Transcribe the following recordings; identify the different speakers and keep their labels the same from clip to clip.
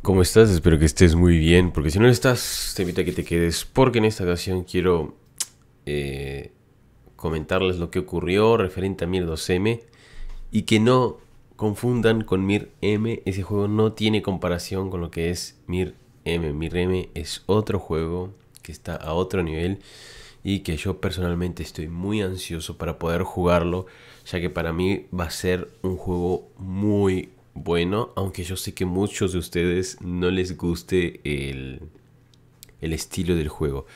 Speaker 1: ¿Cómo estás? Espero que estés muy bien, porque si no estás, te invito a que te quedes, porque en esta ocasión quiero eh, comentarles lo que ocurrió referente a Mir 2M y que no confundan con Mir M, ese juego no tiene comparación con lo que es Mir M, Mir M es otro juego que está a otro nivel y que yo personalmente estoy muy ansioso para poder jugarlo, ya que para mí va a ser un juego muy bueno, aunque yo sé que muchos de ustedes no les guste el, estilo del juego.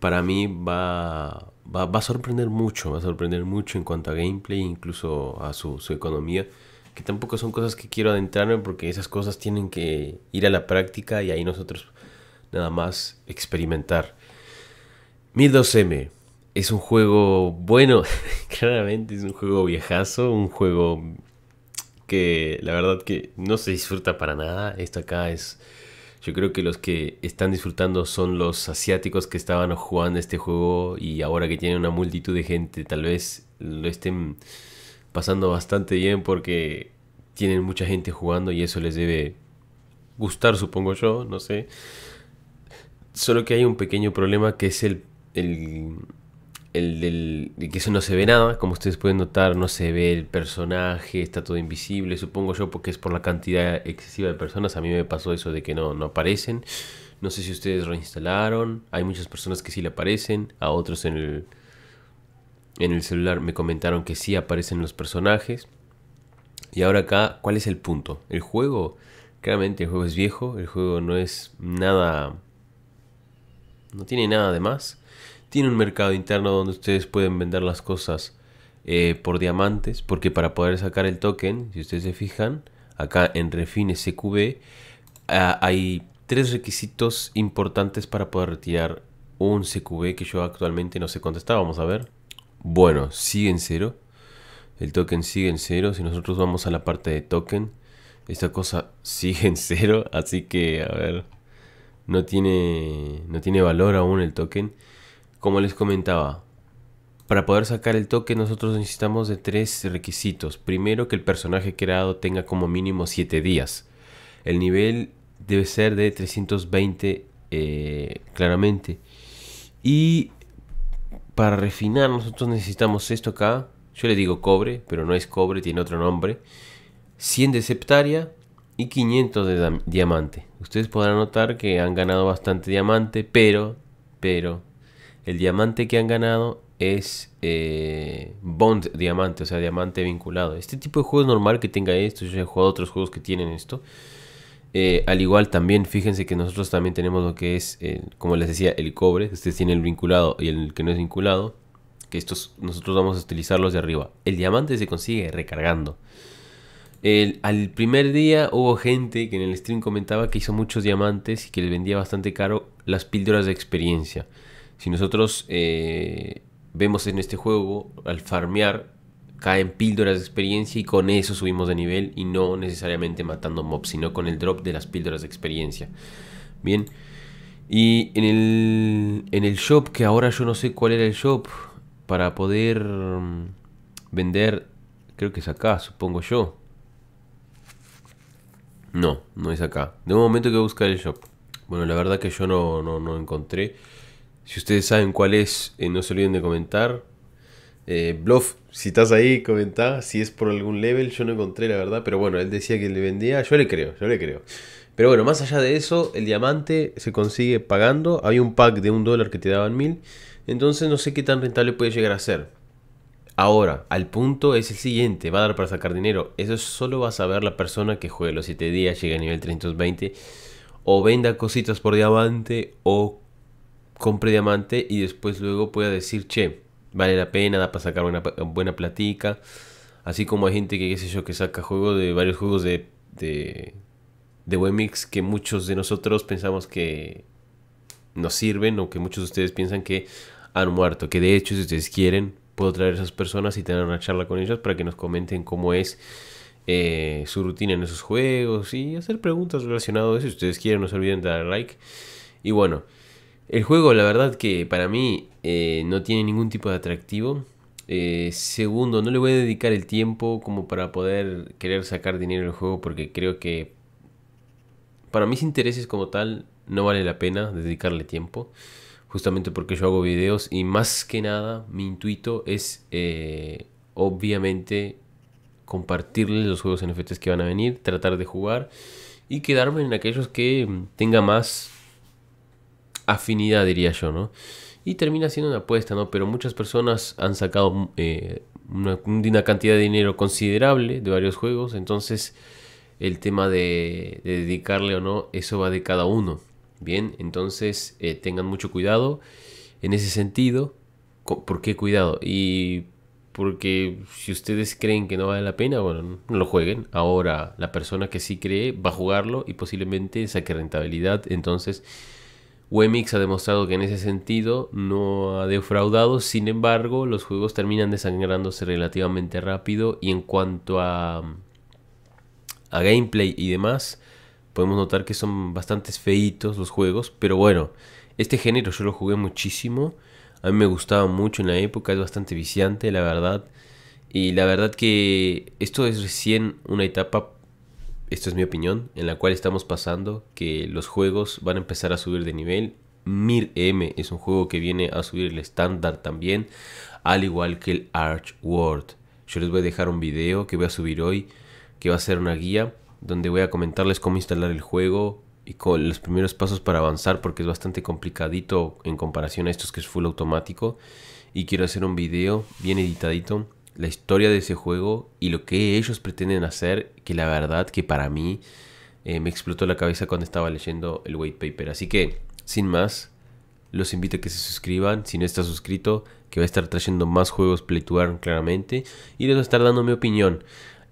Speaker 1: Para mí va, va, a sorprender mucho, va a sorprender mucho en cuanto a gameplay, incluso a su, su economía, que tampoco son cosas que quiero adentrarme porque esas cosas tienen que ir a la práctica y ahí nosotros nada más experimentar. 12M es un juego bueno, claramente es un juego viejazo, un juego que la verdad que no se disfruta para nada. Esto acá es... Yo creo que los que están disfrutando son los asiáticos que estaban jugando este juego y ahora que tienen una multitud de gente tal vez lo estén pasando bastante bien porque tienen mucha gente jugando y eso les debe gustar, supongo yo, no sé. Solo que hay un pequeño problema que es el, el el del que eso no se ve nada, como ustedes pueden notar, no se ve el personaje, está todo invisible, supongo yo, porque es por la cantidad excesiva de personas. A mí me pasó eso de que no, no aparecen. No sé si ustedes reinstalaron. Hay muchas personas que sí le aparecen, a otros en el, en el celular me comentaron que sí aparecen los personajes. Y ahora acá, ¿cuál es el punto? El juego, claramente el juego es viejo, el juego no es nada... No tiene nada de más tiene un mercado interno donde ustedes pueden vender las cosas eh, por diamantes, porque para poder sacar el token, si ustedes se fijan, acá en Refine CQB, ah, hay tres requisitos importantes para poder retirar un CQB que yo actualmente no sé contestar. Vamos a ver. Bueno, sigue en cero. El token sigue en cero. Si nosotros vamos a la parte de token, esta cosa sigue en cero. Así que, a ver, no tiene, no tiene valor aún el token. Como les comentaba, para poder sacar el toque nosotros necesitamos de tres requisitos. Primero que el personaje creado tenga como mínimo 7 días. El nivel debe ser de 320 eh, claramente. Y para refinar nosotros necesitamos esto acá. Yo le digo cobre, pero no es cobre, tiene otro nombre. 100 de septaria y 500 de diamante. Ustedes podrán notar que han ganado bastante diamante, pero, pero, el diamante que han ganado es eh, Bond diamante, o sea, diamante vinculado. Este tipo de juego es normal que tenga esto. Yo he jugado otros juegos que tienen esto. Eh, al igual también, fíjense que nosotros también tenemos lo que es, eh, como les decía, el cobre. Ustedes tienen el vinculado y el que no es vinculado. Que estos nosotros vamos a utilizarlos de arriba. El diamante se consigue recargando. al primer día hubo gente que en el stream comentaba que hizo muchos diamantes y que les vendía bastante caro las píldoras de experiencia. Si nosotros eh, vemos en este juego, al farmear, caen píldoras de experiencia y con eso subimos de nivel y no necesariamente matando mobs, sino con el drop de las píldoras de experiencia. Bien, y en el, en el shop, que ahora yo no sé cuál era el shop, para poder mm, vender, creo que es acá, supongo yo. No, no es acá. De un momento que buscar el shop. Bueno, la verdad que yo no, no, no encontré. Si ustedes saben cuál es, eh, no se olviden de comentar. Eh, Bluff, si estás ahí, comenta si es por algún level. Yo no encontré la verdad, pero bueno, él decía que le vendía. Yo le creo, yo le creo. Pero bueno, más allá de eso, el diamante se consigue pagando. Hay un pack de un dólar que te daban mil. Entonces no sé qué tan rentable puede llegar a ser. Ahora, al punto es el siguiente, va a dar para sacar dinero. Eso solo va a saber la persona que juegue los 7 días, llega a nivel 320 o venda cositas por diamante o compre diamante y después luego pueda decir, che, vale la pena, da para sacar una buena platica. Así como hay gente que, qué sé yo, que saca juego de varios juegos de, de, que muchos de nosotros pensamos que nos sirven o que muchos de ustedes piensan que han muerto. Que de hecho, si ustedes quieren, puedo traer a esas personas y tener una charla con ellas para que nos comenten cómo es eh, su rutina en esos juegos y hacer preguntas relacionadas a eso. Si ustedes quieren, no se olviden de dar like. Y bueno. El juego, la verdad que para mí eh, no tiene ningún tipo de atractivo. Eh, segundo, no le voy a dedicar el tiempo como para poder querer sacar dinero del juego porque creo que para mis intereses como tal no vale la pena dedicarle tiempo. Justamente porque yo hago videos y más que nada mi intuito es eh, obviamente compartirles los juegos NFTs que van a venir, tratar de jugar y quedarme en aquellos que tenga más afinidad, diría yo, ¿no? Y termina siendo una apuesta, ¿no? Pero muchas personas han sacado eh, una, cantidad de dinero considerable de varios juegos, entonces el tema de, dedicarle o no, eso va de cada uno. Bien, entonces eh, tengan mucho cuidado en ese sentido. ¿Por qué cuidado? Y porque si ustedes creen que no vale la pena, bueno, no lo jueguen. Ahora, la persona que sí cree va a jugarlo y posiblemente saque rentabilidad. Entonces, Wemix ha demostrado que en ese sentido no ha defraudado, sin embargo los juegos terminan desangrándose relativamente rápido y en cuanto a, a gameplay y demás, podemos notar que son bastante feitos los juegos, pero bueno, este género yo lo jugué muchísimo, a mí me gustaba mucho en la época, es bastante viciante la verdad, y la verdad que esto es recién una etapa esta es mi opinión, en la cual estamos pasando, que los juegos van a empezar a subir de nivel. Mir M es un juego que viene a subir el estándar también, al igual que el Arch World. Yo les voy a dejar un video que voy a subir hoy, que va a ser una guía, donde voy a comentarles cómo instalar el juego y con los primeros pasos para avanzar, porque es bastante complicadito en comparación a estos que es full automático. Y quiero hacer un video bien editadito la historia de ese juego y lo que ellos pretenden hacer, que la verdad que para mí eh, me explotó la cabeza cuando estaba leyendo el white paper. Así que, sin más, los invito a que se suscriban. Si no estás suscrito, que va a estar trayendo más juegos Play to claramente. Y les voy a estar dando mi opinión.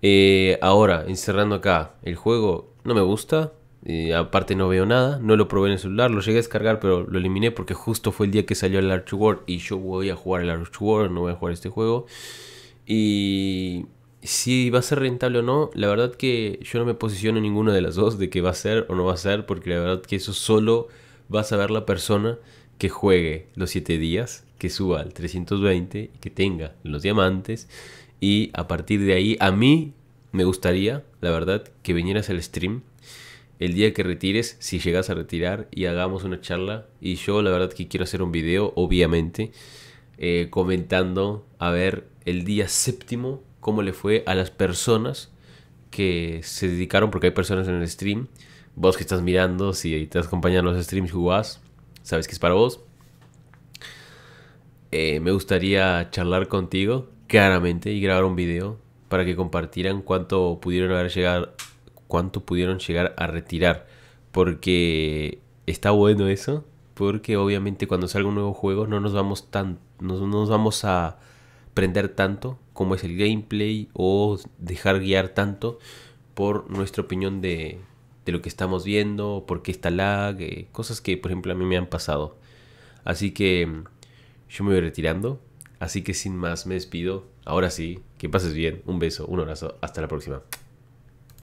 Speaker 1: Eh, ahora, encerrando acá, el juego no me gusta. Eh, aparte no veo nada, no lo probé en el celular, lo llegué a descargar pero lo eliminé porque justo fue el día que salió el world y yo voy a jugar el world no voy a jugar este juego. Y si va a ser rentable o no, la verdad que yo no me posiciono en ninguna de las dos de que va a ser o no va a ser, porque la verdad que eso solo va a saber la persona que juegue los 7 días, que suba al 320 y que tenga los diamantes. Y a partir de ahí, a mí me gustaría, la verdad, que vinieras al stream el día que retires, si llegas a retirar, y hagamos una charla. Y yo, la verdad, que quiero hacer un video, obviamente, eh, comentando a ver el día séptimo cómo le fue a las personas que se dedicaron, porque hay personas en el stream, vos que estás mirando, si te acompañan los streams, jugás, sabes que es para vos. Eh, me gustaría charlar contigo claramente y grabar un video para que compartieran cuánto pudieron llegar, cuánto pudieron llegar a retirar, porque está bueno eso, porque obviamente cuando salga un nuevo juego no nos vamos tan, no nos vamos a prender tanto como es el gameplay o dejar guiar tanto por nuestra opinión de, de lo que estamos viendo, por qué está lag, eh, cosas que por ejemplo a mí me han pasado. Así que mm, yo me voy retirando, así que sin más me despido. Ahora sí, que pases bien, un beso, un abrazo, hasta la próxima.